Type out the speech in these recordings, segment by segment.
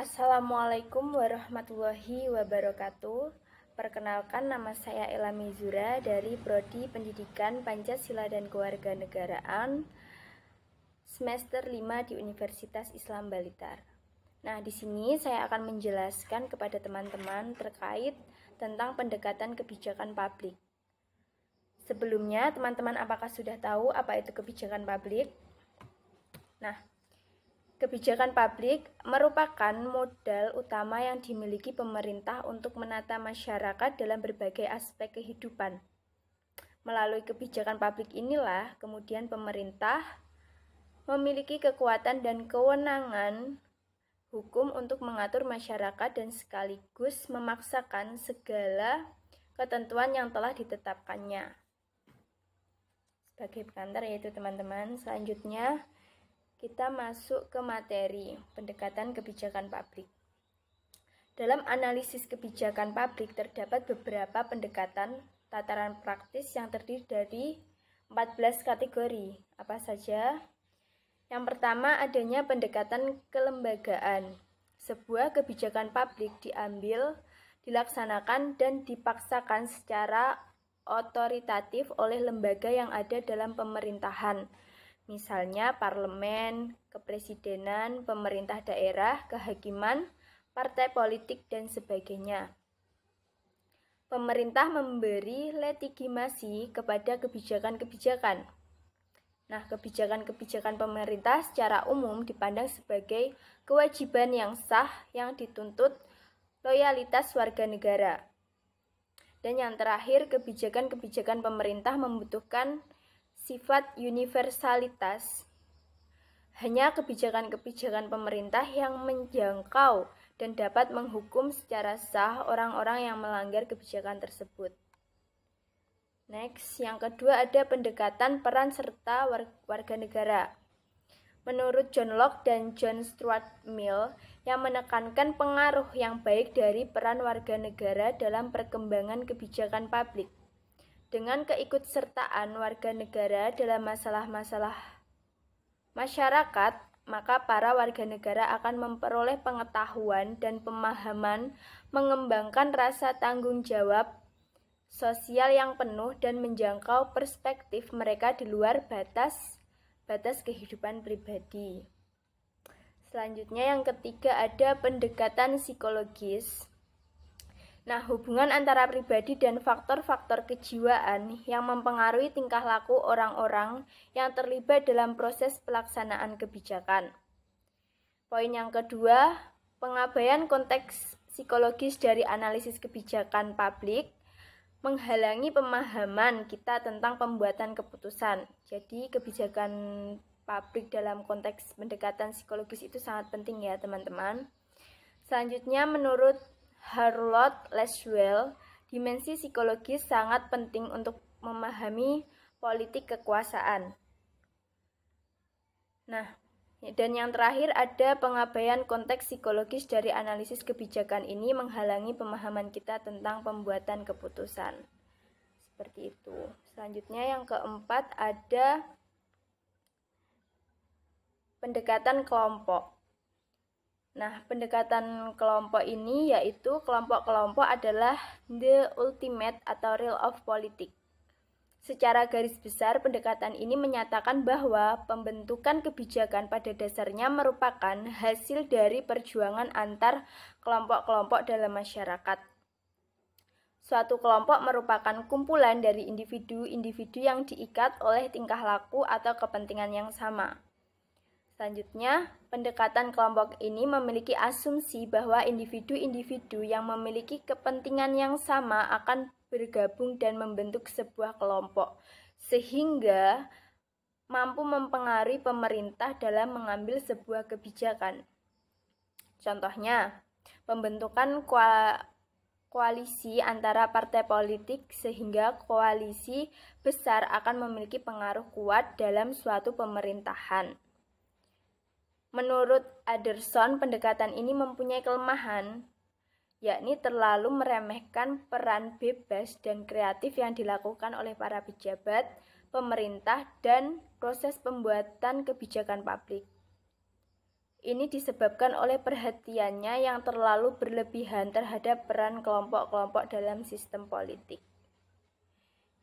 Assalamualaikum warahmatullahi wabarakatuh. Perkenalkan nama saya Ela Mizura dari Prodi Pendidikan Pancasila dan Kewarganegaraan semester 5 di Universitas Islam Balitar. Nah, di sini saya akan menjelaskan kepada teman-teman terkait tentang pendekatan kebijakan publik. Sebelumnya, teman-teman apakah sudah tahu apa itu kebijakan publik? Nah, Kebijakan publik merupakan modal utama yang dimiliki pemerintah untuk menata masyarakat dalam berbagai aspek kehidupan. Melalui kebijakan publik inilah kemudian pemerintah memiliki kekuatan dan kewenangan hukum untuk mengatur masyarakat dan sekaligus memaksakan segala ketentuan yang telah ditetapkannya. Sebagai pengantar yaitu teman-teman, selanjutnya kita masuk ke materi pendekatan kebijakan pabrik. Dalam analisis kebijakan pabrik terdapat beberapa pendekatan tataran praktis yang terdiri dari 14 kategori. Apa saja? Yang pertama adanya pendekatan kelembagaan. Sebuah kebijakan pabrik diambil, dilaksanakan dan dipaksakan secara otoritatif oleh lembaga yang ada dalam pemerintahan misalnya parlemen, kepresidenan, pemerintah daerah, kehakiman, partai politik, dan sebagainya. Pemerintah memberi legitimasi kepada kebijakan-kebijakan. Nah, kebijakan-kebijakan pemerintah secara umum dipandang sebagai kewajiban yang sah yang dituntut loyalitas warga negara. Dan yang terakhir, kebijakan-kebijakan pemerintah membutuhkan sifat universalitas. Hanya kebijakan-kebijakan pemerintah yang menjangkau dan dapat menghukum secara sah orang-orang yang melanggar kebijakan tersebut. Next, yang kedua ada pendekatan peran serta warga negara. Menurut John Locke dan John Stuart Mill yang menekankan pengaruh yang baik dari peran warga negara dalam perkembangan kebijakan publik dengan keikutsertaan warga negara dalam masalah-masalah masyarakat, maka para warga negara akan memperoleh pengetahuan dan pemahaman, mengembangkan rasa tanggung jawab sosial yang penuh dan menjangkau perspektif mereka di luar batas batas kehidupan pribadi. Selanjutnya yang ketiga ada pendekatan psikologis. Nah, hubungan antara pribadi dan faktor-faktor kejiwaan yang mempengaruhi tingkah laku orang-orang yang terlibat dalam proses pelaksanaan kebijakan. Poin yang kedua, pengabaian konteks psikologis dari analisis kebijakan publik menghalangi pemahaman kita tentang pembuatan keputusan. Jadi, kebijakan publik dalam konteks pendekatan psikologis itu sangat penting ya, teman-teman. Selanjutnya, menurut Harlot Leswell, dimensi psikologis sangat penting untuk memahami politik kekuasaan. Nah, dan yang terakhir ada pengabaian konteks psikologis dari analisis kebijakan ini menghalangi pemahaman kita tentang pembuatan keputusan. Seperti itu. Selanjutnya yang keempat ada pendekatan kelompok. Nah, pendekatan kelompok ini yaitu kelompok-kelompok adalah the ultimate atau real of politics. Secara garis besar, pendekatan ini menyatakan bahwa pembentukan kebijakan pada dasarnya merupakan hasil dari perjuangan antar kelompok-kelompok dalam masyarakat. Suatu kelompok merupakan kumpulan dari individu-individu yang diikat oleh tingkah laku atau kepentingan yang sama. Selanjutnya, pendekatan kelompok ini memiliki asumsi bahwa individu-individu yang memiliki kepentingan yang sama akan bergabung dan membentuk sebuah kelompok, sehingga mampu mempengaruhi pemerintah dalam mengambil sebuah kebijakan. Contohnya, pembentukan koalisi antara partai politik sehingga koalisi besar akan memiliki pengaruh kuat dalam suatu pemerintahan. Menurut Aderson, pendekatan ini mempunyai kelemahan, yakni terlalu meremehkan peran bebas dan kreatif yang dilakukan oleh para pejabat, pemerintah, dan proses pembuatan kebijakan publik. Ini disebabkan oleh perhatiannya yang terlalu berlebihan terhadap peran kelompok-kelompok dalam sistem politik.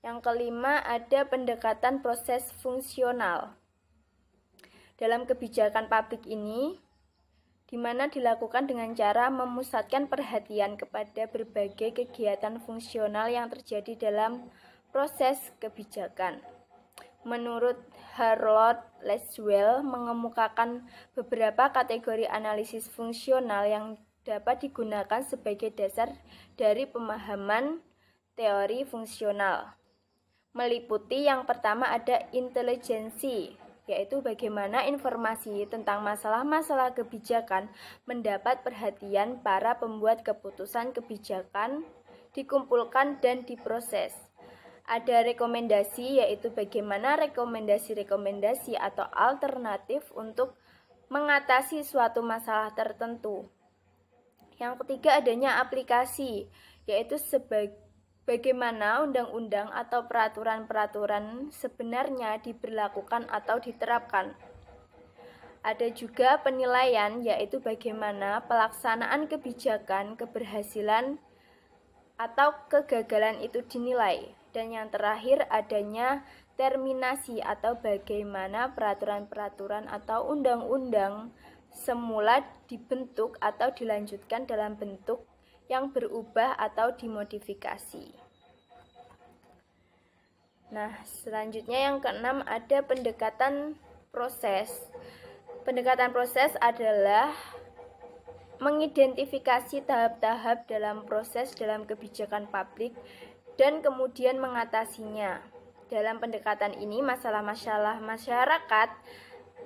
Yang kelima, ada pendekatan proses fungsional dalam kebijakan publik ini, di mana dilakukan dengan cara memusatkan perhatian kepada berbagai kegiatan fungsional yang terjadi dalam proses kebijakan. Menurut Harold Leswell mengemukakan beberapa kategori analisis fungsional yang dapat digunakan sebagai dasar dari pemahaman teori fungsional. Meliputi yang pertama ada intelijensi, yaitu bagaimana informasi tentang masalah-masalah kebijakan mendapat perhatian para pembuat keputusan kebijakan, dikumpulkan dan diproses. Ada rekomendasi yaitu bagaimana rekomendasi-rekomendasi atau alternatif untuk mengatasi suatu masalah tertentu. Yang ketiga adanya aplikasi yaitu sebagai bagaimana undang-undang atau peraturan-peraturan sebenarnya diberlakukan atau diterapkan. Ada juga penilaian, yaitu bagaimana pelaksanaan kebijakan, keberhasilan, atau kegagalan itu dinilai. Dan yang terakhir adanya terminasi atau bagaimana peraturan-peraturan atau undang-undang semula dibentuk atau dilanjutkan dalam bentuk yang berubah atau dimodifikasi. Nah, selanjutnya yang keenam ada pendekatan proses. Pendekatan proses adalah mengidentifikasi tahap-tahap dalam proses dalam kebijakan publik dan kemudian mengatasinya. Dalam pendekatan ini, masalah-masalah masyarakat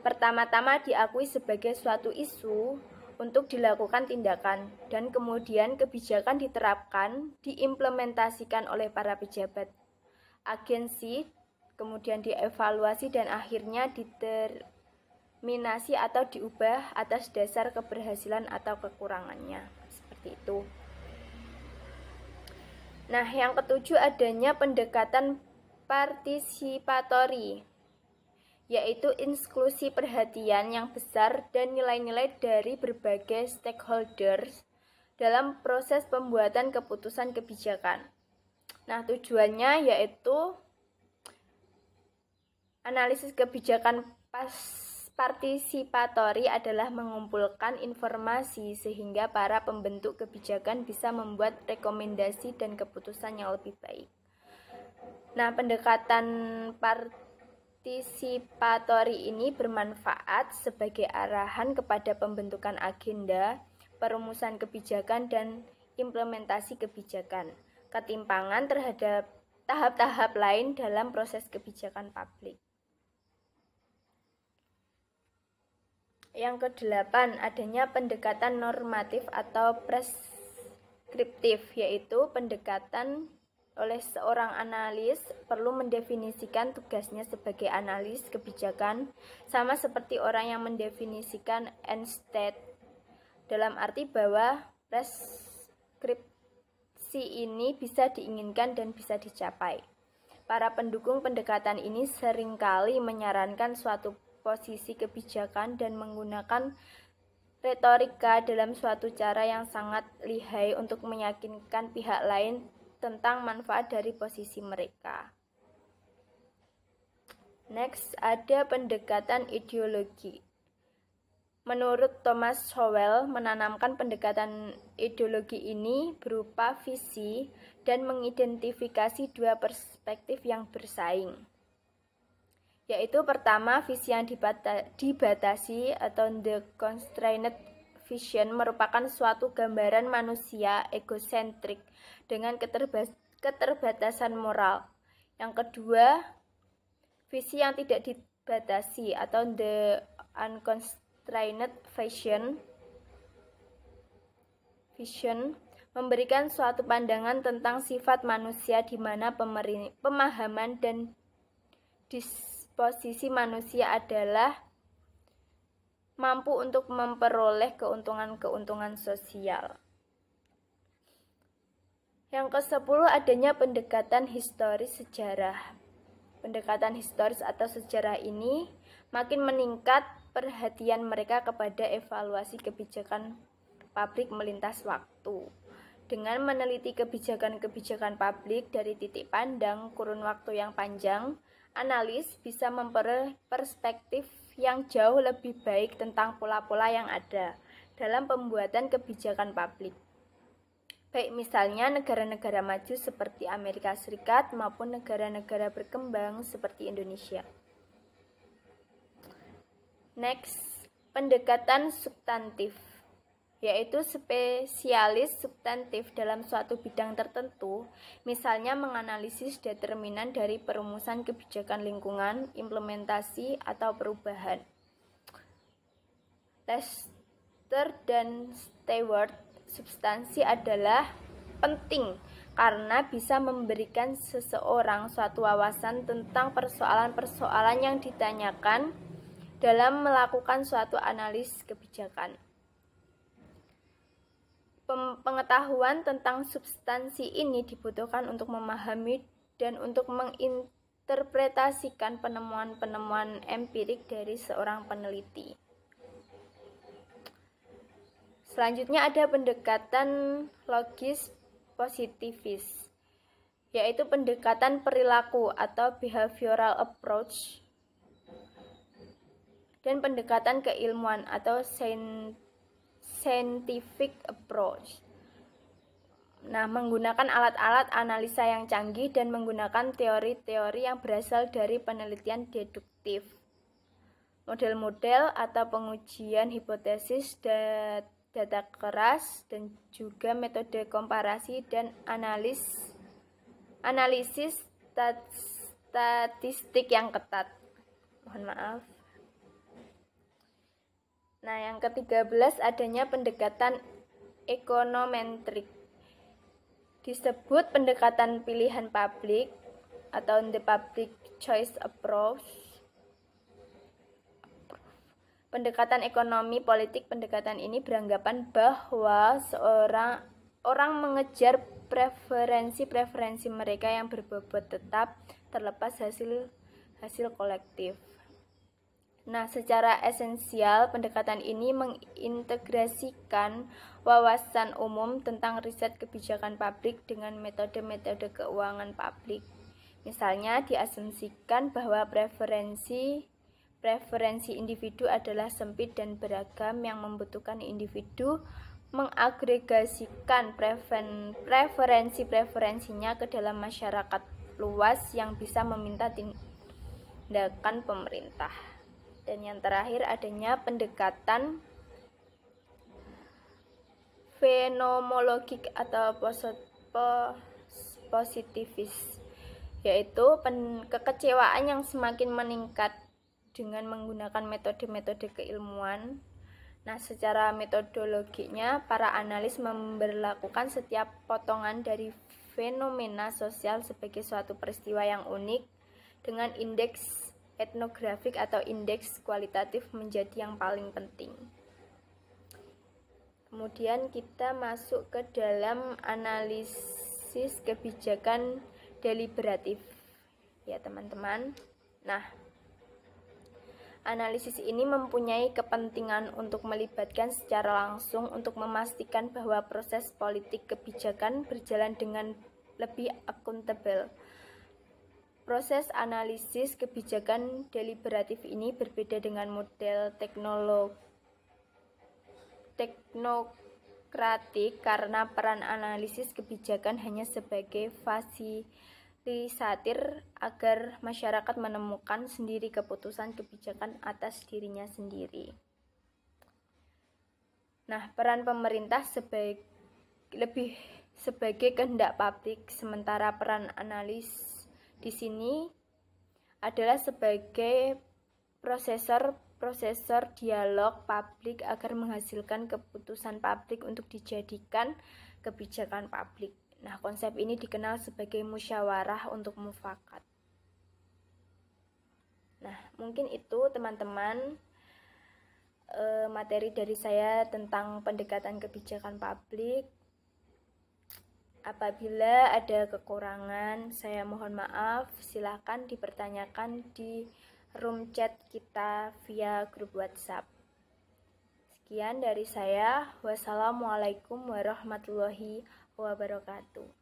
pertama-tama diakui sebagai suatu isu untuk dilakukan tindakan dan kemudian kebijakan diterapkan, diimplementasikan oleh para pejabat. Agensi kemudian dievaluasi dan akhirnya diterminasi atau diubah atas dasar keberhasilan atau kekurangannya. Seperti itu. Nah, yang ketujuh adanya pendekatan partisipatori yaitu inklusi perhatian yang besar dan nilai-nilai dari berbagai stakeholders dalam proses pembuatan keputusan kebijakan. Nah, tujuannya yaitu analisis kebijakan pas partisipatori adalah mengumpulkan informasi sehingga para pembentuk kebijakan bisa membuat rekomendasi dan keputusan yang lebih baik. Nah, pendekatan part Antisipatori ini bermanfaat sebagai arahan kepada pembentukan agenda, perumusan kebijakan, dan implementasi kebijakan, ketimpangan terhadap tahap-tahap lain dalam proses kebijakan publik. Yang kedelapan, adanya pendekatan normatif atau preskriptif, yaitu pendekatan oleh seorang analis perlu mendefinisikan tugasnya sebagai analis kebijakan sama seperti orang yang mendefinisikan end state dalam arti bahwa preskripsi ini bisa diinginkan dan bisa dicapai. Para pendukung pendekatan ini seringkali menyarankan suatu posisi kebijakan dan menggunakan retorika dalam suatu cara yang sangat lihai untuk meyakinkan pihak lain tentang manfaat dari posisi mereka. Next, ada pendekatan ideologi. Menurut Thomas Sowell, menanamkan pendekatan ideologi ini berupa visi dan mengidentifikasi dua perspektif yang bersaing. Yaitu pertama, visi yang dibatasi atau the constrained Vision merupakan suatu gambaran manusia egosentrik dengan keterbatasan moral. Yang kedua, visi yang tidak dibatasi atau the unconstrained vision vision memberikan suatu pandangan tentang sifat manusia di mana pemahaman dan disposisi manusia adalah mampu untuk memperoleh keuntungan-keuntungan sosial. Yang kesepuluh adanya pendekatan historis sejarah. Pendekatan historis atau sejarah ini makin meningkat perhatian mereka kepada evaluasi kebijakan pabrik melintas waktu. Dengan meneliti kebijakan-kebijakan publik dari titik pandang kurun waktu yang panjang, analis bisa memperoleh perspektif yang jauh lebih baik tentang pola-pola yang ada dalam pembuatan kebijakan publik. Baik misalnya negara-negara maju seperti Amerika Serikat maupun negara-negara berkembang seperti Indonesia. Next, pendekatan substantif yaitu spesialis substantif dalam suatu bidang tertentu, misalnya menganalisis determinan dari perumusan kebijakan lingkungan, implementasi, atau perubahan. Lester dan Stewart, substansi adalah penting karena bisa memberikan seseorang suatu wawasan tentang persoalan-persoalan yang ditanyakan dalam melakukan suatu analis kebijakan pengetahuan tentang substansi ini dibutuhkan untuk memahami dan untuk menginterpretasikan penemuan-penemuan empirik dari seorang peneliti. Selanjutnya ada pendekatan logis positivis, yaitu pendekatan perilaku atau behavioral approach dan pendekatan keilmuan atau scientific scientific approach. Nah, menggunakan alat-alat analisa yang canggih dan menggunakan teori-teori yang berasal dari penelitian deduktif. Model-model atau pengujian hipotesis dat data keras dan juga metode komparasi dan analis analisis stat, statistik yang ketat. Mohon maaf. Nah, yang ke-13 adanya pendekatan ekonometrik. Disebut pendekatan pilihan publik atau the public choice approach. Pendekatan ekonomi politik pendekatan ini beranggapan bahwa seorang orang mengejar preferensi-preferensi mereka yang berbobot tetap terlepas hasil hasil kolektif. Nah, secara esensial, pendekatan ini mengintegrasikan wawasan umum tentang riset kebijakan publik dengan metode-metode keuangan publik. Misalnya, diasumsikan bahwa preferensi preferensi individu adalah sempit dan beragam yang membutuhkan individu mengagregasikan preferensi-preferensinya ke dalam masyarakat luas yang bisa meminta tindakan pemerintah. Dan yang terakhir adanya pendekatan fenomologik atau positivis yaitu pen kekecewaan yang semakin meningkat dengan menggunakan metode-metode keilmuan. Nah, secara metodologinya, para analis memberlakukan setiap potongan dari fenomena sosial sebagai suatu peristiwa yang unik dengan indeks etnografik atau indeks kualitatif menjadi yang paling penting. Kemudian kita masuk ke dalam analisis kebijakan deliberatif. Ya, teman-teman. Nah, Analisis ini mempunyai kepentingan untuk melibatkan secara langsung untuk memastikan bahwa proses politik kebijakan berjalan dengan lebih akuntabel Proses analisis kebijakan deliberatif ini berbeda dengan model teknolog teknokratik karena peran analisis kebijakan hanya sebagai fasilitator agar masyarakat menemukan sendiri keputusan kebijakan atas dirinya sendiri. Nah, peran pemerintah sebagai lebih sebagai kehendak publik sementara peran analis di sini adalah sebagai prosesor-prosesor dialog publik agar menghasilkan keputusan publik untuk dijadikan kebijakan publik. Nah, konsep ini dikenal sebagai musyawarah untuk mufakat. Nah, mungkin itu teman-teman eh, materi dari saya tentang pendekatan kebijakan publik. Apabila ada kekurangan, saya mohon maaf. Silahkan dipertanyakan di room chat kita via grup WhatsApp. Sekian dari saya. Wassalamualaikum warahmatullahi wabarakatuh.